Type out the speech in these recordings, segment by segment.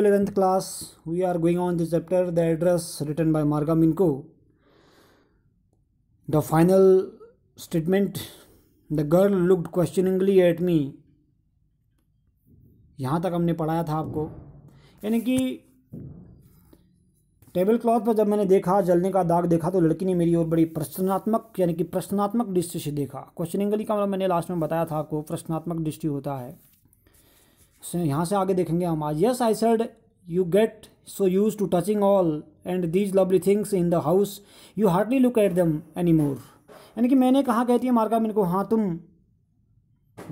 11th class we are going on the chapter the address written by Marga Minko the final statement the girl looked questioningly at me यहाँ तक हमने पढ़ाया था आपको यानी कि टेबल क्लॉथ पर जब मैंने देखा जलने का दाग देखा तो लड़की ने मेरी ओर बड़ी प्रश्नात्मक यानी कि प्रश्नात्मक दृष्टि से देखा क्वेश्चनिंगली का मतलब मैंने लास्ट में बताया था आपको प्रश्नात्मक दृष्टि होता है यहाँ से आगे देखेंगे हम आज yes I said you get so used to touching all and these lovely things in the house you hardly look at them any more यानी कि मैंने कहा कहती है मार्का मेरे को हाँ तुम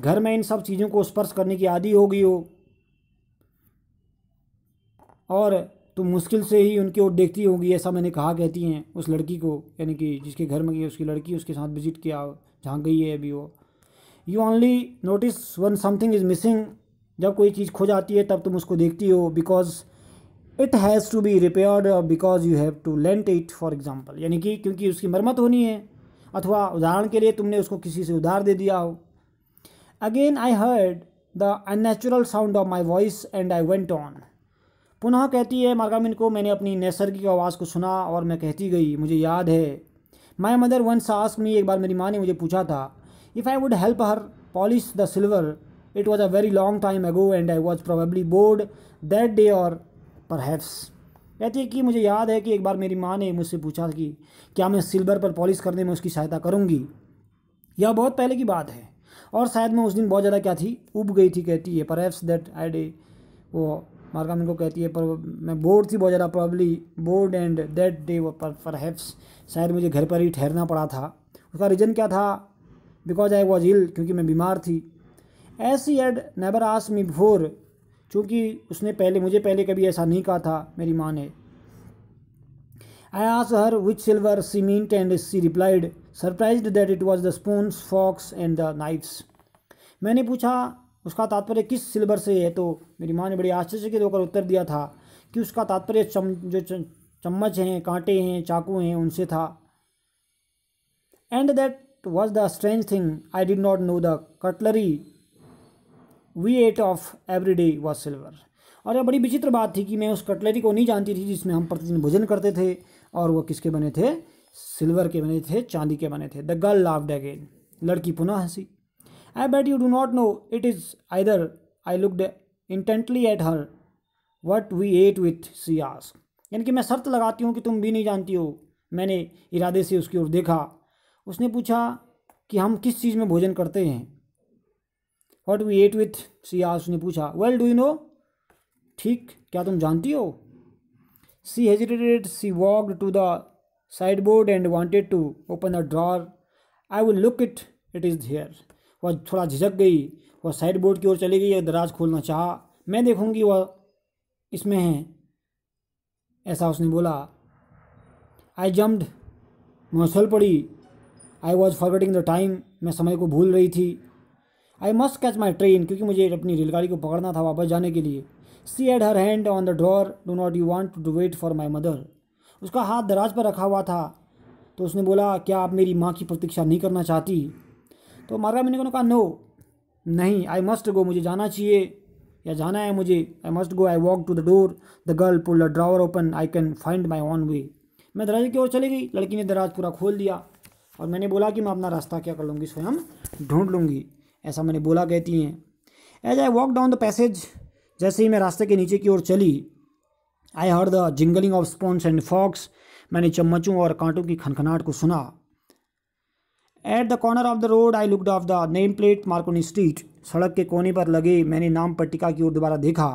घर में इन सब चीज़ों को स्पर्श करने की आदि हो गई हो और तुम मुश्किल से ही उनकी ओर देखती होगी ऐसा मैंने कहा कहती हैं उस लड़की को यानी कि जिसके घर में गई उसकी लड़की उसके साथ विजिट किया जहाँ गई है अभी वो you only notice when something is missing जब कोई चीज़ खो जाती है तब तुम उसको देखती हो because it has to be repaired because you have to lent it for example यानी कि क्योंकि उसकी मरम्मत होनी है अथवा उदाहरण के लिए तुमने उसको किसी से उधार दे दिया हो again I heard the unnatural sound of my voice and I went on पुनः कहती है मार्गामिन को मैंने अपनी नैसर्गिक आवाज़ को सुना और मैं कहती गई मुझे याद है माई मदर वन सास में एक बार मेरी माँ ने मुझे पूछा था if I would help her polish the silver It was a very long time ago and I was probably bored that day or perhaps. कहती है कि मुझे याद है कि एक बार मेरी माँ ने मुझसे पूछा कि क्या मैं सिल्वर पर पॉलिश करने में उसकी सहायता करूँगी यह बहुत पहले की बात है और शायद मैं उस दिन बहुत ज़्यादा क्या थी उब गई थी कहती है पर एफ्स दैट आई डे वो मार्का मार्गामिन को कहती है पर मैं बोर्ड थी बहुत ज़्यादा probably bored and that day पर पर हैप्स शायद मुझे घर पर ही ठहरना पड़ा था उसका रीज़न क्या था बिकॉज आई वॉज इल क्योंकि मैं बीमार थी एस एड नेबर आस मी बिफोर चूँकि उसने पहले मुझे पहले कभी ऐसा नहीं कहा था मेरी माँ ने आई आस her which silver she and she replied surprise that it was the spoons forks and the knives मैंने पूछा उसका तात्पर्य किस सिल्वर से है तो मेरी माँ ने बड़ी के होकर उत्तर दिया था कि उसका तात्पर्य चम जो चम्मच हैं कांटे हैं चाकू हैं उनसे था and that was the strange thing I did not know the cutlery we ate off every day was silver और यह बड़ी विचित्र बात थी कि मैं उस कटलरी को नहीं जानती थी जिसमें हम प्रतिदिन भोजन करते थे और वह किसके बने थे सिल्वर के बने थे चांदी के बने थे द गर्ल लाफ्ड अगेन लड़की पुनः हंसी I bet you do not know it is either I looked intently at her what we ate with she आस यानी कि मैं शर्त लगाती हूँ कि तुम भी नहीं जानती हो मैंने इरादे से उसकी ओर देखा उसने पूछा कि हम किस चीज़ में भोजन करते हैं what we ate with she सिया उसने पूछा वेल डू यू नो ठीक क्या तुम जानती हो she hesitated she walked to the sideboard and wanted to open the drawer I will look it it is here वह थोड़ा झिझक गई वह साइड बोर्ड की ओर चली गई और दराज खोलना चाहा मैं देखूंगी वह इसमें है ऐसा उसने बोला आई जम्ड मैं उछल पड़ी I was forgetting the time मैं समय को भूल रही थी I must catch my train क्योंकि मुझे अपनी रेलगाड़ी को पकड़ना था वापस जाने के लिए she had her hand on the drawer do not you want to wait for my mother उसका हाथ दराज पर रखा हुआ था तो उसने बोला क्या आप मेरी माँ की प्रतीक्षा नहीं करना चाहती तो मार्गा मैंने उन्होंने कहा नो नहीं आई मस्ट गो मुझे जाना चाहिए या जाना है मुझे I must go I walk to the door the girl pull the drawer open I can find my own way मैं दराजे की ओर चली गई लड़की ने दराज पूरा खोल दिया और मैंने बोला कि मैं अपना रास्ता क्या कर लूँगी स्वयं ढूंढ लूँगी ऐसा मैंने बोला कहती हैं as I walk down the passage जैसे ही मैं रास्ते के नीचे की ओर चली I heard the jingling of spoons and forks मैंने चम्मचों और कांटों की खनखनाहट को सुना at the corner of the road I looked of the name plate Marconi Street सड़क के कोने पर लगे मैंने नाम पट्टिका की ओर दोबारा देखा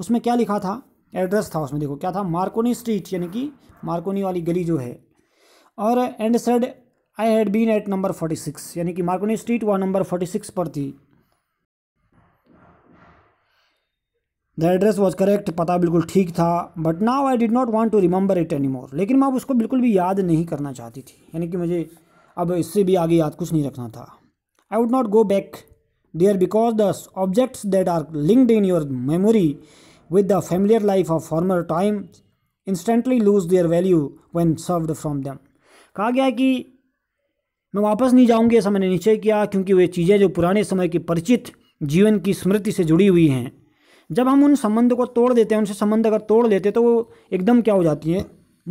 उसमें क्या लिखा था एड्रेस था उसमें देखो क्या था मार्कोनी स्ट्रीट यानी कि मार्कोनी वाली गली जो है और and said I had been at number forty six यानी कि मार्कोनी स्ट्रीट वह नंबर फोर्टी सिक्स पर थी द एड्रेस वॉज करेक्ट पता बिल्कुल ठीक था but now I did not want to remember it any more लेकिन मैं अब उसको बिल्कुल भी याद नहीं करना चाहती थी यानी कि मुझे अब इससे भी आगे याद कुछ नहीं रखना था I would not go back there because the objects that are linked in your memory with the familiar life of former time instantly lose their value when severed from them कहा गया कि मैं वापस नहीं जाऊंगी ऐसा मैंने निश्चय किया क्योंकि वे चीज़ें जो पुराने समय की परिचित जीवन की स्मृति से जुड़ी हुई हैं जब हम उन संबंध को तोड़ देते हैं उनसे संबंध अगर तोड़ देते तो वो एकदम क्या हो जाती हैं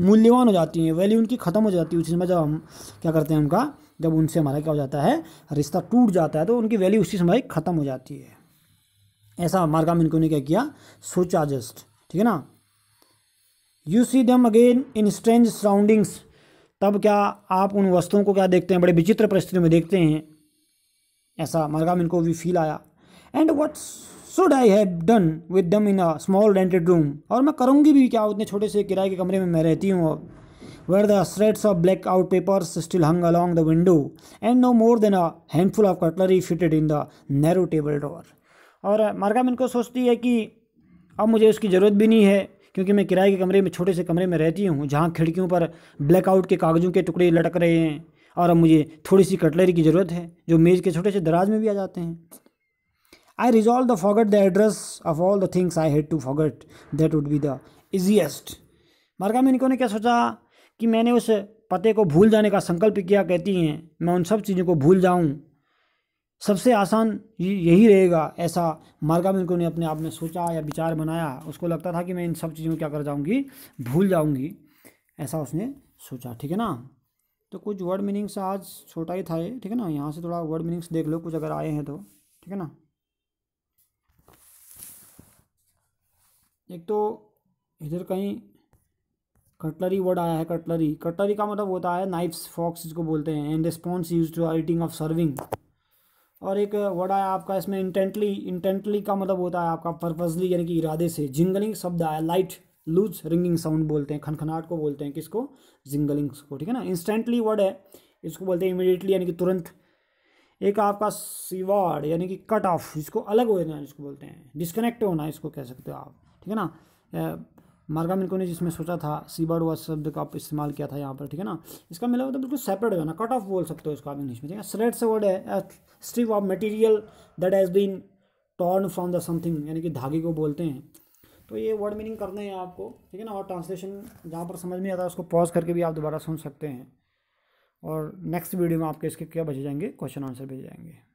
मूल्यवान हो जाती हैं वैल्यू उनकी ख़त्म हो जाती है उसी समय जब हम क्या करते हैं उनका जब उनसे हमारा क्या हो जाता है रिश्ता टूट जाता है तो उनकी वैल्यू उसी समय ख़त्म हो जाती है ऐसा मार्गाम इनको ने क्या किया सोचा जस्ट ठीक है ना you see them again in strange surroundings तब क्या आप उन वस्तुओं को क्या देखते हैं बड़े विचित्र परिस्थितियों में देखते हैं ऐसा मरगाम इनको भी फील आया and what should I have done with them in a small rented room और मैं करूँगी भी क्या उतने छोटे से किराए के कमरे में मैं रहती हूँ अब where the straits of blackout papers still hung along the window and no more than a handful of cutlery fitted in the narrow table drawer और मरगाम इनको सोचती है कि अब मुझे उसकी ज़रूरत भी नहीं है क्योंकि मैं किराए के कमरे में छोटे से कमरे में रहती हूँ जहाँ खिड़कियों पर ब्लैकआउट के कागज़ों के टुकड़े लटक रहे हैं और अब मुझे थोड़ी सी कटलरी की ज़रूरत है जो मेज़ के छोटे से दराज में भी आ जाते हैं I resolve the forget the address of all the things I had to forget that would be the easiest मार्गामिनको ने क्या सोचा कि मैंने उस पते को भूल जाने का संकल्प किया कहती हैं मैं उन सब चीज़ों को भूल जाऊँ सबसे आसान यही रहेगा ऐसा मार्गामिल्को ने अपने आप में सोचा या विचार बनाया उसको लगता था कि मैं इन सब चीज़ों को क्या कर जाऊँगी भूल जाऊँगी ऐसा उसने सोचा ठीक है ना तो कुछ वर्ड मीनिंग्स आज छोटा ही था ये ठीक है ना यहाँ से थोड़ा वर्ड मीनिंग्स देख लो कुछ अगर आए हैं तो ठीक है ना एक तो इधर कहीं कटलरी वर्ड आया है कटलरी कटलरी का मतलब होता है नाइफ्स फॉक्स जिसको बोलते हैं and response used to eating of serving और एक वर्ड आया आपका इसमें इंटेंटली इंटेंटली का मतलब होता है आपका पर्पजली यानी कि इरादे से जिंगलिंग शब्द आया लाइट लूज रिंगिंग साउंड बोलते हैं खनखनाट को बोलते हैं किसको जिंगलिंग को ठीक है ना इंस्टेंटली वर्ड है इसको बोलते हैं इमिडिएटली यानी कि तुरंत एक आपका सीवाड यानी कि कट ऑफ इसको अलग हो जाना इसको बोलते हैं डिस्कनेक्ट होना इसको कह सकते हो आप ठीक है ना मार्गामिनको ने जिसमें सोचा था सीबर्ड व शब्द का आप इस्तेमाल किया था यहाँ पर ठीक है ना इसका मिला मतलब बिल्कुल सेपरेट हो जाना कट ऑफ बोल सकते हो इसको आप इंग्लिश में ठीक है स्लेट से वर्ड है strip of material that has been torn from the something यानी कि धागे को बोलते हैं तो ये वर्ड मीनिंग करने हैं आपको ठीक है ना और ट्रांसलेशन जहाँ पर समझ में आता है उसको पॉज करके भी आप दोबारा सुन सकते हैं और नेक्स्ट वीडियो में आपके इसके क्या भेजे जाएंगे क्वेश्चन आंसर भेजे जाएंगे